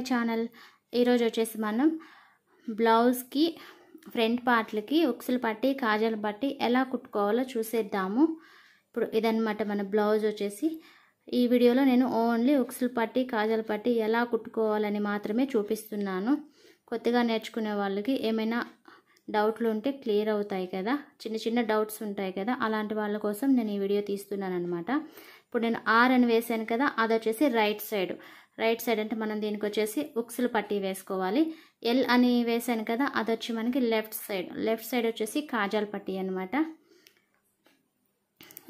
my channel ఈరోజు వచ్చేసి మనం బ్లౌజ్కి ఫ్రంట్ పార్ట్లకి ఉక్సులు పట్టి కాజాలు పట్టి ఎలా కుట్టుకోవాలో చూసేద్దాము ఇప్పుడు ఇదనమాట మన బ్లౌజ్ వచ్చేసి ఈ వీడియోలో నేను ఓన్లీ ఉక్సులు పట్టి కాజాలు పట్టి ఎలా కుట్టుకోవాలని మాత్రమే చూపిస్తున్నాను కొత్తగా నేర్చుకునే వాళ్ళకి ఏమైనా డౌట్లు ఉంటే క్లియర్ అవుతాయి కదా చిన్న చిన్న డౌట్స్ ఉంటాయి కదా అలాంటి వాళ్ళ కోసం నేను ఈ వీడియో తీస్తున్నాను అనమాట ఇప్పుడు నేను ఆర్ అని వేశాను కదా అది వచ్చేసి రైట్ సైడ్ రైట్ సైడ్ అంటే మనం దీనికి వచ్చేసి ఉక్సులు పట్టి వేసుకోవాలి ఎల్ అని వేసాను కదా అది వచ్చి మనకి లెఫ్ట్ సైడ్ లెఫ్ట్ సైడ్ వచ్చేసి కాజాల్ పట్టి అనమాట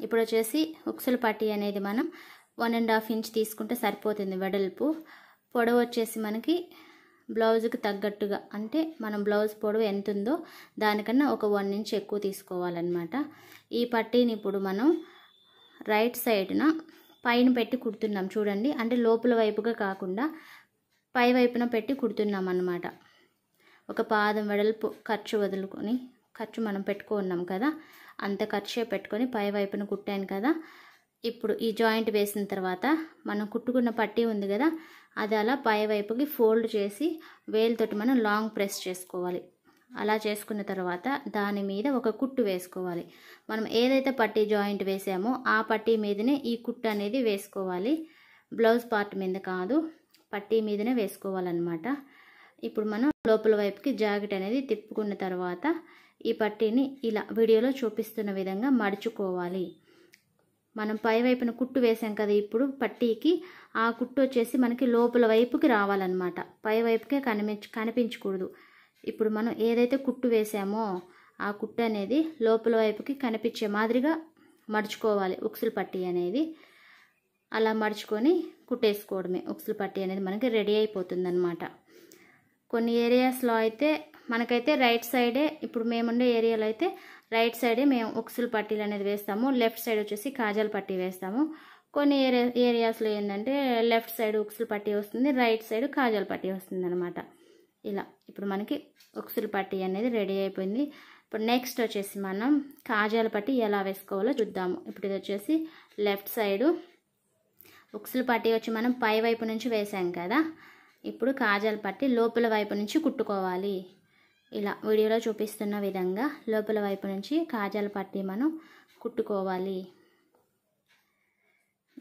ఇప్పుడు వచ్చేసి ఉక్సులు పట్టి అనేది మనం వన్ అండ్ హాఫ్ ఇంచ్ తీసుకుంటే సరిపోతుంది వెడల్పు పొడవు వచ్చేసి మనకి బ్లౌజ్కి తగ్గట్టుగా అంటే మనం బ్లౌజ్ పొడవు ఎంత ఉందో దానికన్నా ఒక వన్ ఇంచ్ ఎక్కువ తీసుకోవాలన్నమాట ఈ పట్టీని ఇప్పుడు మనం రైట్ సైడ్న పైన పెట్టి కుడుతున్నాం చూడండి అంటే లోపల వైపుగా కాకుండా పై వైపున పెట్టి కుడుతున్నాం అన్నమాట ఒక పాదం వెడల్పు ఖర్చు వదులుకొని ఖర్చు మనం పెట్టుకున్నాం కదా అంత ఖర్చే పెట్టుకొని పై వైపున కుట్టాను కదా ఇప్పుడు ఈ జాయింట్ వేసిన తర్వాత మనం కుట్టుకున్న పట్టీ ఉంది కదా అది అలా పై వైపుకి ఫోల్డ్ చేసి వేలుతోటి మనం లాంగ్ ప్రెస్ చేసుకోవాలి అలా చేసుకున్న తర్వాత దాని మీద ఒక కుట్టు వేసుకోవాలి మనం ఏదైతే పట్టీ జాయింట్ వేసామో ఆ పట్టీ మీదనే ఈ కుట్టు అనేది వేసుకోవాలి బ్లౌజ్ పార్ట్ మీద కాదు పట్టీ మీదనే వేసుకోవాలన్నమాట ఇప్పుడు మనం లోపల వైపుకి జాకెట్ అనేది తిప్పుకున్న తర్వాత ఈ పట్టీని ఇలా వీడియోలో చూపిస్తున్న విధంగా మడుచుకోవాలి మనం పై వైపున కుట్టు వేసాం కదా ఇప్పుడు పట్టీకి ఆ కుట్టు వచ్చేసి మనకి లోపల వైపుకి రావాలన్నమాట పై వైపుకే కనిపించ కనిపించకూడదు ఇప్పుడు మనం ఏదైతే కుట్టు వేసామో ఆ కుట్టు అనేది లోపల వైపుకి కనిపించే మాదిరిగా మడుచుకోవాలి ఉక్సులు పట్టి అనేది అలా మడుచుకొని కుట్టేసుకోవడమే ఉక్సులు పట్టి అనేది మనకి రెడీ అయిపోతుందనమాట కొన్ని ఏరియాస్లో అయితే మనకైతే రైట్ సైడే ఇప్పుడు మేముండే ఏరియాలో అయితే రైట్ సైడే మేము ఉక్సులు పట్టీలు అనేది వేస్తాము లెఫ్ట్ సైడ్ వచ్చేసి కాజాల పట్టీ వేస్తాము కొన్ని ఏరియా ఏరియాస్లో ఏంటంటే లెఫ్ట్ సైడ్ ఉక్సులు పట్టి వస్తుంది రైట్ సైడ్ కాజాల పట్టీ వస్తుంది అనమాట ఇలా ఇప్పుడు మనకి ఉక్సులు పట్టి అనేది రెడీ అయిపోయింది ఇప్పుడు నెక్స్ట్ వచ్చేసి మనం కాజాల పట్టి ఎలా వేసుకోవాలో చూద్దాము ఇప్పుడు ఇది వచ్చేసి లెఫ్ట్ సైడు ఉక్సులు పట్టి వచ్చి మనం పై వైపు నుంచి వేసాం కదా ఇప్పుడు కాజాల పట్టి లోపల వైపు నుంచి కుట్టుకోవాలి ఇలా వీడియోలో చూపిస్తున్న విధంగా లోపల వైపు నుంచి కాజాల పట్టి మనం కుట్టుకోవాలి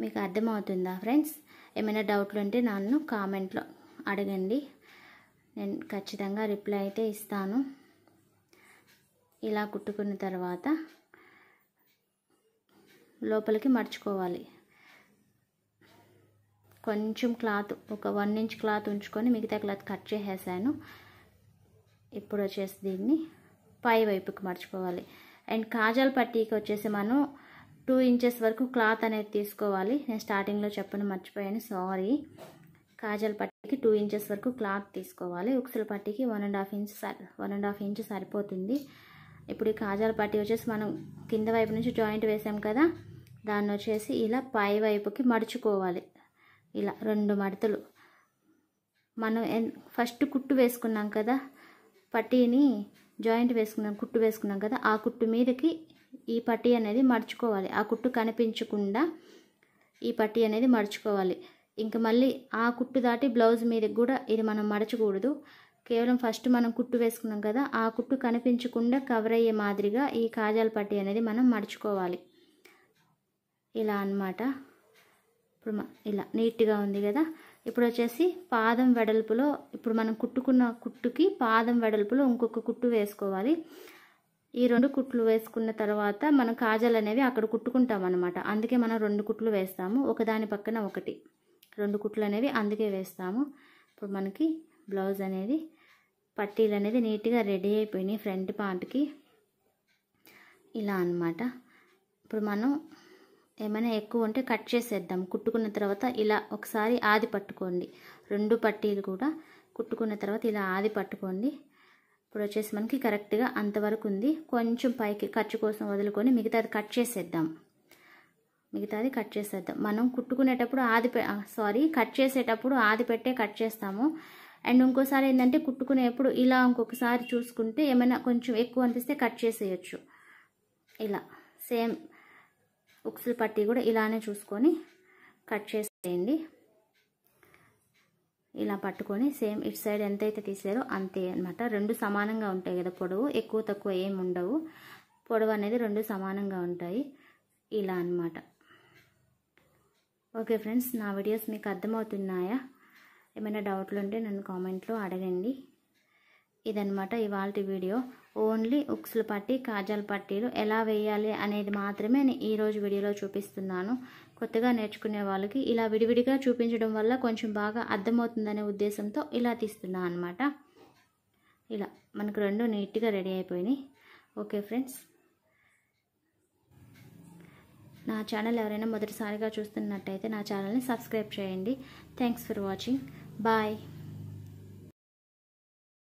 మీకు అర్థమవుతుందా ఫ్రెండ్స్ ఏమైనా డౌట్లు ఉంటే నన్ను కామెంట్లో అడగండి నేను ఖచ్చితంగా రిప్లై అయితే ఇస్తాను ఇలా కుట్టుకున్న తర్వాత లోపలికి మర్చుకోవాలి కొంచెం క్లాత్ ఒక వన్ ఇంచ్ క్లాత్ ఉంచుకొని మిగతా క్లాత్ కట్ చేసేసాను ఇప్పుడు వచ్చేసి దీన్ని పై వైపుకి మర్చిపోవాలి అండ్ కాజాల పట్టీకి వచ్చేసి మనం టూ ఇంచెస్ వరకు క్లాత్ అనేది తీసుకోవాలి నేను స్టార్టింగ్లో చెప్పను మర్చిపోయాను సారీ కాజల్ పట్టి కి టూ ఇంచెస్ వరకు క్లాత్ తీసుకోవాలి ఉక్సల పట్టీకి one and half inch one and half inch సరిపోతుంది ఇప్పుడు ఈ కాజాల పట్టీ వచ్చేసి మనం కింద వైపు నుంచి జాయింట్ వేసాం కదా దాన్ని వచ్చేసి ఇలా పై వైపుకి మడుచుకోవాలి ఇలా రెండు మడతలు మనం ఫస్ట్ కుట్టు వేసుకున్నాం కదా పట్టీని జాయింట్ వేసుకున్నాం కుట్టు వేసుకున్నాం కదా ఆ కుట్టు మీదకి ఈ పట్టీ అనేది మడుచుకోవాలి ఆ కుట్టు కనిపించకుండా ఈ పట్టీ అనేది మడుచుకోవాలి ఇంక మళ్ళీ ఆ కుట్టు దాటి బ్లౌజ్ మీద కూడా ఇది మనం మడచకూడదు కేవలం ఫస్ట్ మనం కుట్టు వేసుకున్నాం కదా ఆ కుట్టు కనిపించకుండా కవర్ అయ్యే మాదిరిగా ఈ కాజాల పట్టి అనేది మనం మడుచుకోవాలి ఇలా అనమాట ఇప్పుడు ఇలా నీట్గా ఉంది కదా ఇప్పుడు వచ్చేసి పాదం వెడల్పులో ఇప్పుడు మనం కుట్టుకున్న కుట్టుకి పాదం వెడల్పులో ఇంకొక కుట్టు వేసుకోవాలి ఈ రెండు కుట్లు వేసుకున్న తర్వాత మనం కాజాలు అనేవి అక్కడ కుట్టుకుంటాం అనమాట అందుకే మనం రెండు కుట్లు వేస్తాము ఒకదాని పక్కన ఒకటి రెండు కుట్లు అనేవి అందుకే వేస్తాము ఇప్పుడు మనకి బ్లౌజ్ అనేది పట్టీలు అనేది నీట్గా రెడీ అయిపోయినాయి ఫ్రంట్ పాంట్కి ఇలా అనమాట ఇప్పుడు మనం ఏమైనా ఎక్కువ ఉంటే కట్ చేసేద్దాం కుట్టుకున్న తర్వాత ఇలా ఒకసారి ఆది పట్టుకోండి రెండు పట్టీలు కూడా కుట్టుకున్న తర్వాత ఇలా ఆది పట్టుకోండి ఇప్పుడు వచ్చేసి మనకి కరెక్ట్గా అంతవరకు ఉంది కొంచెం పైకి ఖర్చు కోసం వదులుకొని మిగతాది కట్ చేసేద్దాం మిగతాది కట్ చేసేద్దాం మనం కుట్టుకునేటప్పుడు ఆది సారీ కట్ చేసేటప్పుడు ఆది పెట్టే కట్ చేస్తాము అండ్ ఇంకోసారి ఏంటంటే కుట్టుకునేప్పుడు ఇలా ఇంకొకసారి చూసుకుంటే ఏమైనా కొంచెం ఎక్కువ అనిపిస్తే కట్ చేసేయచ్చు ఇలా సేమ్ ఉక్సులు పట్టి కూడా ఇలానే చూసుకొని కట్ చేసేయండి ఇలా పట్టుకొని సేమ్ ఇటు సైడ్ ఎంతైతే తీసారో అంతే అనమాట రెండు సమానంగా ఉంటాయి కదా పొడవు ఎక్కువ తక్కువ ఏమి ఉండవు పొడవు అనేది రెండు సమానంగా ఉంటాయి ఇలా అనమాట ఓకే ఫ్రెండ్స్ నా వీడియోస్ మీకు అర్థమవుతున్నాయా ఏమైనా డౌట్లు ఉంటే నన్ను కామెంట్లో అడగండి ఇదనమాట ఇవాళ వీడియో ఓన్లీ ఉక్సులు పట్టి కాజాల పట్టీలు ఎలా వేయాలి అనేది మాత్రమే నేను ఈరోజు వీడియోలో చూపిస్తున్నాను కొత్తగా నేర్చుకునే వాళ్ళకి ఇలా విడివిడిగా చూపించడం వల్ల కొంచెం బాగా అర్థమవుతుందనే ఉద్దేశంతో ఇలా తీస్తున్నాను అనమాట ఇలా మనకు రెండు నీట్గా రెడీ అయిపోయినాయి ఓకే ఫ్రెండ్స్ నా ఛానల్ ఎవరైనా మొదటిసారిగా చూస్తున్నట్టయితే నా ఛానల్ని సబ్స్క్రైబ్ చేయండి థ్యాంక్స్ ఫర్ వాచింగ్ బాయ్